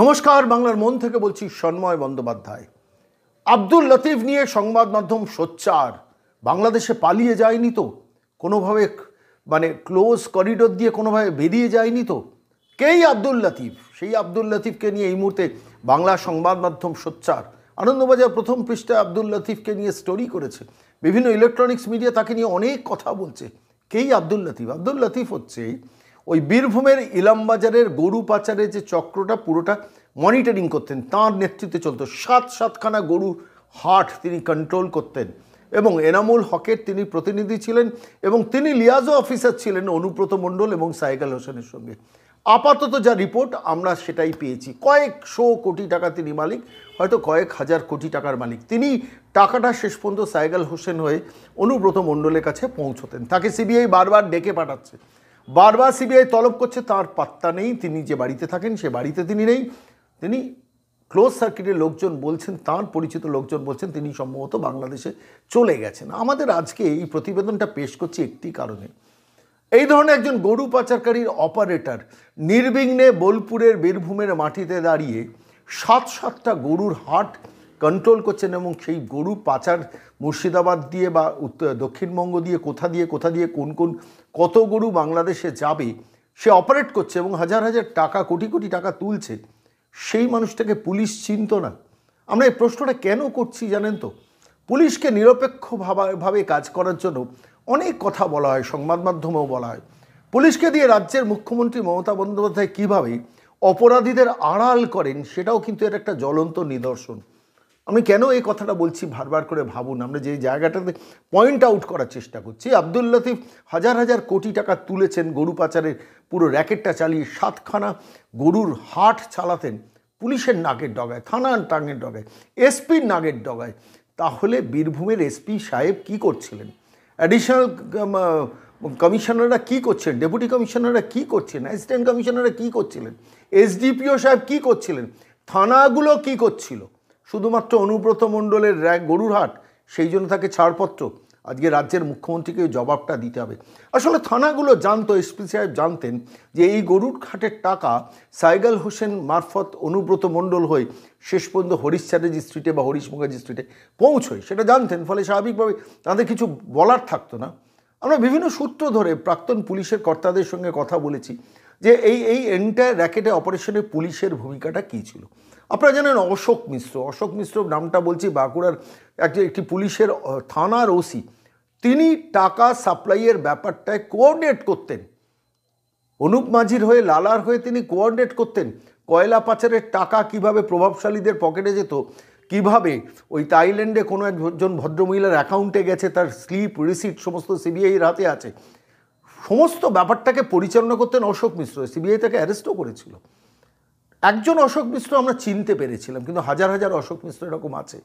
নমস্কার বাংলার মন থেকে বলছি সন্ময় বন্দ্যোপাধ্যায় আব্দুল লতিফ নিয়ে সংবাদ মাধ্যম সোচ্চার বাংলাদেশে পালিয়ে যায়নি তো কোনোভাবে মানে ক্লোজ করিডোর দিয়ে কোনোভাবে বেরিয়ে যায়নি তো কেই আব্দুল লতিফ সেই আব্দুল লতিফকে নিয়ে এই মুহূর্তে বাংলা সংবাদ মাধ্যম সোচ্চার আনন্দবাজার প্রথম পৃষ্ঠায় আব্দুল লতিফকে নিয়ে স্টোরি করেছে বিভিন্ন ইলেকট্রনিক্স মিডিয়া তাকে নিয়ে অনেক কথা বলছে কেই আব্দুল লতিফ আব্দুল লতিফ হচ্ছে ওই বীরভূমের ইলামবাজারের গরু পাচারের যে চক্রটা পুরোটা মনিটরিং করতেন তার নেতৃত্বে চলত সাত সাতখানা গরু হাট তিনি কন্ট্রোল করতেন এবং এনামুল হকের তিনি প্রতিনিধি ছিলেন এবং তিনি লিয়াজো অফিসার ছিলেন অনুব্রত মণ্ডল এবং সাইকেল হোসেনের সঙ্গে আপাতত যা রিপোর্ট আমরা সেটাই পেয়েছি কয়েকশো কোটি টাকা তিনি মালিক হয়তো কয়েক হাজার কোটি টাকার মালিক তিনি টাকাটা শেষ পর্যন্ত সাইগাল হোসেন হয়ে অনুব্রত মণ্ডলের কাছে পৌঁছতেন তাকে সিবিআই বারবার ডেকে পাঠাচ্ছে বারবার সিবিআই তলব করছে তার পাত্তা নেই তিনি যে বাড়িতে থাকেন সে বাড়িতে তিনি নেই তিনি ক্লোজ সার্কিটের লোকজন বলছেন তার পরিচিত লোকজন বলছেন তিনি সম্ভবত বাংলাদেশে চলে গেছেন আমাদের আজকে এই প্রতিবেদনটা পেশ করছি একটি কারণে এই ধরনের একজন গরু পাচারকারীর অপারেটর নির্বিঘ্নে বোলপুরের বীরভূমের মাটিতে দাঁড়িয়ে সাত সাতটা গরুর হাট কন্ট্রোল করছেন এবং সেই গরু পাচার মুর্শিদাবাদ দিয়ে বা উত্তর দক্ষিণবঙ্গ দিয়ে কোথা দিয়ে কোথা দিয়ে কোন কোন কত গরু বাংলাদেশে যাবে সে অপারেট করছে এবং হাজার হাজার টাকা কোটি কোটি টাকা তুলছে সেই মানুষটাকে পুলিশ চিনত না আমরা এই প্রশ্নটা কেন করছি জানেন তো পুলিশকে নিরপেক্ষ ভাবে কাজ করার জন্য অনেক কথা বলা হয় সংবাদ মাধ্যমেও বলা হয় পুলিশকে দিয়ে রাজ্যের মুখ্যমন্ত্রী মমতা বন্দ্যোপাধ্যায় কীভাবে অপরাধীদের আড়াল করেন সেটাও কিন্তু এর একটা জ্বলন্ত নিদর্শন আমি কেন এই কথাটা বলছি বারবার করে ভাবুন আমরা যে জায়গাটাতে পয়েন্ট আউট করার চেষ্টা করছি আব্দুল লতিফ হাজার হাজার কোটি টাকা তুলেছেন গরু পাচারের পুরো র্যাকেটটা চালিয়ে সাতখানা গরুর হাট চালাতেন পুলিশের নাকের ডগায় থানার টাঙের ডগায় এসপির নাগের ডগায় তাহলে বীরভূমের এসপি সাহেব কি করছিলেন অ্যাডিশনাল কমিশনাররা কি করছেন ডেপুটি কমিশনাররা কি করছেন অ্যাসিস্ট্যান্ট কমিশনাররা কি করছিলেন এসডিপিও সাহেব কি করছিলেন থানাগুলো কি করছিল শুধুমাত্র অনুব্রত মণ্ডলের গরুরহাট সেই জন্য তাকে ছাড়পত্র আজকে রাজ্যের মুখ্যমন্ত্রীকে জবাবটা দিতে হবে আসলে থানাগুলো জানতো এসপি সাহেব জানতেন যে এই গরুর খাটের টাকা সাইগাল হোসেন মারফত অনুব্রত মণ্ডল হয়ে শেষ পর্যন্ত হরিশ চ্যাটার্জি স্ট্রিটে বা হরিশ মুখার্জি স্ট্রিটে পৌঁছয় সেটা জানতেন ফলে স্বাভাবিকভাবে তাদের কিছু বলার থাকতো না আমরা বিভিন্ন সূত্র ধরে প্রাক্তন পুলিশের কর্তাদের সঙ্গে কথা বলেছি যে এই এই এন্টায়ার র্যাকেটে অপারেশনে পুলিশের ভূমিকাটা কী ছিল আপনারা জানেন অশোক মিশ্র অশোক মিশ্র নামটা বলছি বাঁকুড়ার একটি একটি পুলিশের থানার ওসি তিনি টাকা সাপ্লাইয়ের ব্যাপারটায় কোঅর্ডিনেট করতেন অনুপ মাঝির হয়ে লালার হয়ে তিনি কোঅর্ডিনেট করতেন কয়লা পাচারের টাকা কিভাবে প্রভাবশালীদের পকেটে যেত কিভাবে ওই তাইল্যান্ডে কোনো একজন ভদ্রমহিলার অ্যাকাউন্টে গেছে তার স্লিপ রিসিট সমস্ত সিবিআইয়ের হাতে আছে সমস্ত ব্যাপারটাকে পরিচালনা করতেন অশোক মিশ্র সিবিআই তাকে অ্যারেস্টও করেছিল একজন অশোক মিশ্র আমরা চিনতে পেরেছিলাম কিন্তু হাজার হাজার অশোক মিশ্র এরকম আছে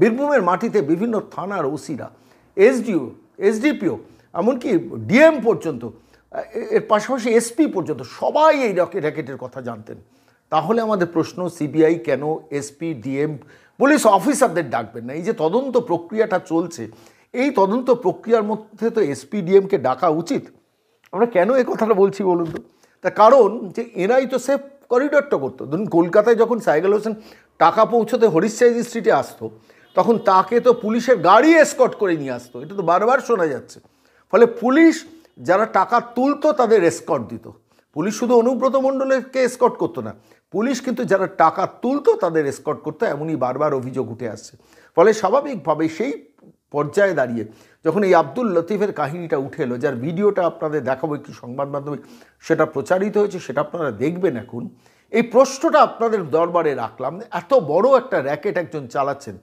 বীরভূমের মাটিতে বিভিন্ন থানার ওসিরা এসডিও এসডিপিও এমনকি ডিএম পর্যন্ত এর পাশাপাশি এসপি পর্যন্ত সবাই এই রকেট র্যাকেটের কথা জানতেন তাহলে আমাদের প্রশ্ন সিবিআই কেন এসপি ডিএম পুলিশ অফিসারদের ডাকবেন না এই যে তদন্ত প্রক্রিয়াটা চলছে এই তদন্ত প্রক্রিয়ার মধ্যে তো এসপি ডিএমকে ডাকা উচিত আমরা কেন এ কথাটা বলছি বলুন তো তার কারণ যে এরাই তো সেফ করিডরটা করতো ধরুন কলকাতায় যখন সাইকেল হোসেন টাকা পৌঁছতে হরিশাইজি স্ট্রিটে আসতো তখন তাকে তো পুলিশের গাড়ি এসকট করে নিয়ে আসতো এটা তো বারবার শোনা যাচ্ছে ফলে পুলিশ যারা টাকা তুলতো তাদের এসকট দিত পুলিশ শুধু অনুব্রত মণ্ডলেকে এসকট করতো না পুলিশ কিন্তু যারা টাকা তুলতো তাদের এসকট করতো এমনই বারবার অভিযোগ উঠে আসছে ফলে স্বাভাবিকভাবে সেই পর্যায়ে দাঁড়িয়ে যখন এই আব্দুল লতিফের কাহিনীটা উঠে এলো যার ভিডিওটা আপনাদের দেখাবো একটি সংবাদ মাধ্যমে সেটা প্রচারিত হয়েছে সেটা আপনারা দেখবেন এখন এই প্রশ্নটা আপনাদের দরবারে রাখলাম এত বড় একটা র্যাকেট একজন চালাচ্ছেন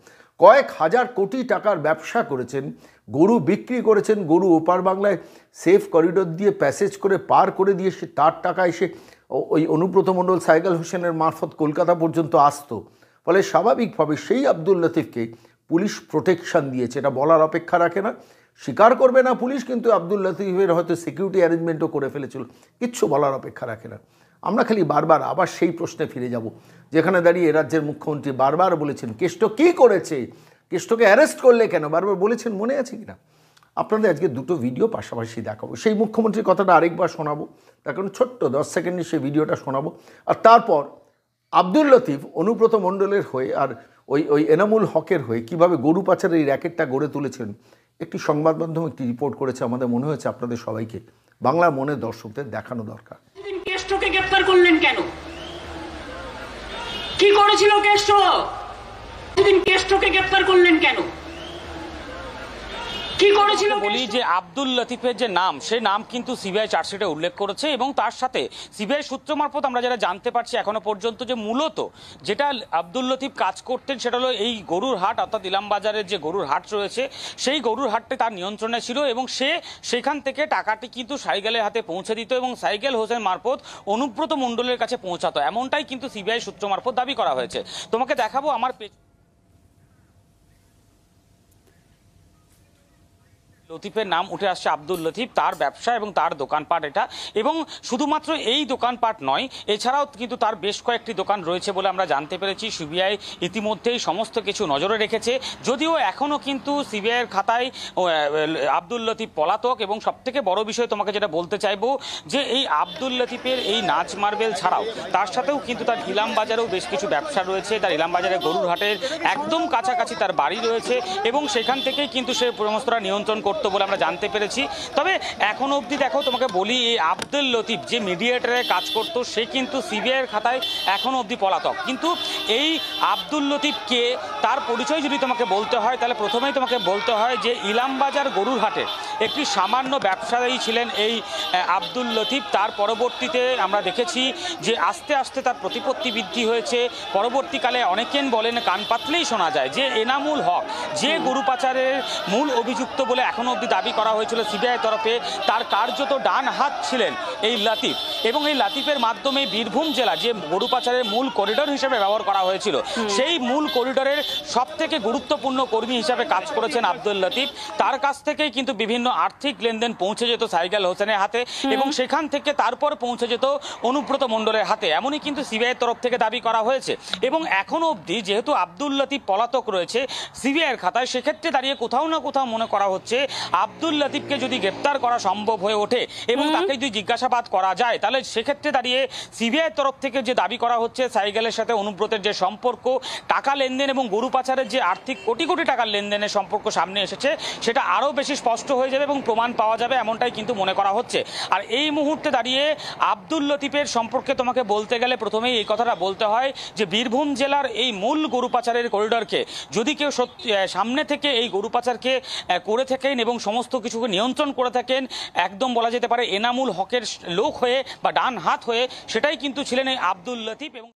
কয়েক হাজার কোটি টাকার ব্যবসা করেছেন গরু বিক্রি করেছেন গরু ওপার বাংলায় সেফ করিডোর দিয়ে প্যাসেজ করে পার করে দিয়ে সে তার টাকায় এসে ওই অনুব্রত মণ্ডল সাইকেল হোসেনের মারফত কলকাতা পর্যন্ত আসতো ফলে স্বাভাবিকভাবে সেই আব্দুল লতিফকে পুলিশ প্রোটেকশান দিয়েছে এটা বলার অপেক্ষা রাখে না স্বীকার করবে না পুলিশ কিন্তু আব্দুল লতিফের হয়তো সিকিউরিটি অ্যারেঞ্জমেন্টও করে ফেলেছিল কিচ্ছু বলার অপেক্ষা রাখে না আমরা খালি বারবার আবার সেই প্রশ্নে ফিরে যাব যেখানে দাঁড়িয়ে রাজ্যের মুখ্যমন্ত্রী বারবার বলেছেন কেষ্ট কি করেছে কেষ্টকে অ্যারেস্ট করলে কেন বারবার বলেছেন মনে আছে কিনা আপনাদের আজকে দুটো ভিডিও পাশাপাশি দেখাবো সেই মুখ্যমন্ত্রীর কথাটা আরেকবার শোনাবো তার কারণ ছোট্ট দশ সেকেন্ডে সেই ভিডিওটা শোনাবো আর তারপর আব্দুল লতিফ অনুব্রত মণ্ডলের হয়ে আর ওই ওই এনামুল হকের হয়ে কিভাবে গরু পাচারের এই র্যাকেটটা গড়ে তুলেছেন একটি সংবাদ মাধ্যম একটি রিপোর্ট করেছে আমাদের মনে হয়েছে আপনাদের সবাইকে বাংলা মনে দর্শকদের দেখানো দরকার কেষ্টকে গ্রেফতার করলেন কেন কি করেছিল কেষ্ট সেদিন কেষ্টকে গ্রেফতার করলেন কেন বলি যে আব্দুল লতিফের যে নাম সে নাম কিন্তু সিবিআই চার্জশিটে উল্লেখ করেছে এবং তার সাথে সিবিআই সূত্র মারফত আমরা যারা জানতে পারছি এখনো পর্যন্ত যে মূলত যেটা আব্দুল লতিফ কাজ করতেন সেটা হলো এই গরুর হাট অর্থাৎ ইলামবাজারের যে গরুর হাট রয়েছে সেই গরুর হাটটি তার নিয়ন্ত্রণে ছিল এবং সে সেখান থেকে টাকাটি কিন্তু সাইকেলের হাতে পৌঁছে দিত এবং সাইকেল হোসেন মারফত অনুব্রত মণ্ডলের কাছে পৌঁছাতো এমনটাই কিন্তু সিবিআই সূত্র মারফত দাবি করা হয়েছে তোমাকে দেখাবো আমার পেছনে লতিফের নাম উঠে আসছে আব্দুল লতিফ তার ব্যবসা এবং তার দোকানপাট এটা এবং শুধুমাত্র এই দোকানপাট নয় এছাড়াও কিন্তু তার বেশ কয়েকটি দোকান রয়েছে বলে আমরা জানতে পেরেছি সিবিআই ইতিমধ্যেই সমস্ত কিছু নজরে রেখেছে যদিও এখনও কিন্তু সিবিআইয়ের খাতায় আব্দুল লতিফ পলাতক এবং সবথেকে বড় বিষয় তোমাকে যেটা বলতে চাইব যে এই আব্দুল লতিফের এই নাচ মার্বেল ছাড়াও তার সাথেও কিন্তু তার ইলাম বাজারেও বেশ কিছু ব্যবসা রয়েছে তার ইলাম বাজারে গরুর হাটের একদম কাছাকাছি তার বাড়ি রয়েছে এবং সেখান থেকেই কিন্তু সে সমস্তরা নিয়ন্ত্রণ করতে সত্য বলে আমরা জানতে পেরেছি তবে এখন অবধি দেখো তোমাকে বলি আব্দুল লতিফ যে মিডিয়েটারের কাজ করত সে কিন্তু সিবিআইয়ের খাতায় এখনও অবধি পলাতক কিন্তু এই আব্দুল লতিফকে তার পরিচয় যদি তোমাকে বলতে হয় তাহলে প্রথমেই তোমাকে বলতে হয় যে ইলামবাজার গরুরহাটে একটি সামান্য ব্যবসায়ী ছিলেন এই আব্দুল লতিফ তার পরবর্তীতে আমরা দেখেছি যে আস্তে আস্তে তার প্রতিপত্তি বৃদ্ধি হয়েছে পরবর্তীকালে অনেকেন বলেন কান পাতলেই শোনা যায় যে এনামুল হক যে গরু পাচারের মূল অভিযুক্ত বলে এখনও অব্দি দাবি করা হয়েছিল সিবিআই তরফে তার কার্যত ডান হাত ছিলেন এই লাতিফ এবং এই লাতিফের মাধ্যমে বীরভূম জেলা যে গরু পাচারের মূল করিডোর হিসেবে ব্যবহার করা হয়েছিল সেই মূল করিডোরের থেকে গুরুত্বপূর্ণ কর্মী হিসাবে কাজ করেছেন আব্দুল লাতিফ তার কাছ থেকেই কিন্তু বিভিন্ন আর্থিক লেনদেন পৌঁছে যেত সাইকেল হোসেনের হাতে এবং সেখান থেকে তারপর পৌঁছে যেত অনুব্রত মণ্ডলের হাতে এমনই কিন্তু সিবিআই তরফ থেকে দাবি করা হয়েছে এবং এখনও অবধি যেহেতু আব্দুল লাতিফ পলাতক রয়েছে সিবিআইয়ের খাতায় সেক্ষেত্রে দাঁড়িয়ে কোথাও না কোথাও মনে করা হচ্ছে আব্দুল লতিফকে যদি গ্রেপ্তার করা সম্ভব হয়ে ওঠে এবং তাকে যদি জিজ্ঞাসাবাদ করা যায় তাহলে সেক্ষেত্রে দাঁড়িয়ে সিবিআই তরফ থেকে যে দাবি করা হচ্ছে সাইকেলের সাথে অনুব্রতের যে সম্পর্ক টাকা লেনদেন এবং গরু পাচারের যে আর্থিক কোটি কোটি টাকার লেনদেনের সম্পর্ক সামনে এসেছে সেটা আরও বেশি স্পষ্ট হয়ে যাবে এবং প্রমাণ পাওয়া যাবে এমনটাই কিন্তু মনে করা হচ্ছে আর এই মুহূর্তে দাঁড়িয়ে আব্দুল লতিফের সম্পর্কে তোমাকে বলতে গেলে প্রথমেই এই কথাটা বলতে হয় যে বীরভূম জেলার এই মূল গরু পাচারের করিডরকে যদি কেউ সত্যি সামনে থেকে এই গরু পাচারকে করে থাকেন এবং এবং সমস্ত কিছুকে নিয়ন্ত্রণ করে থাকেন একদম বলা যেতে পারে এনামুল হকের লোক হয়ে বা ডান হাত হয়ে সেটাই কিন্তু ছিলেন এই আব্দুল লতিফ এবং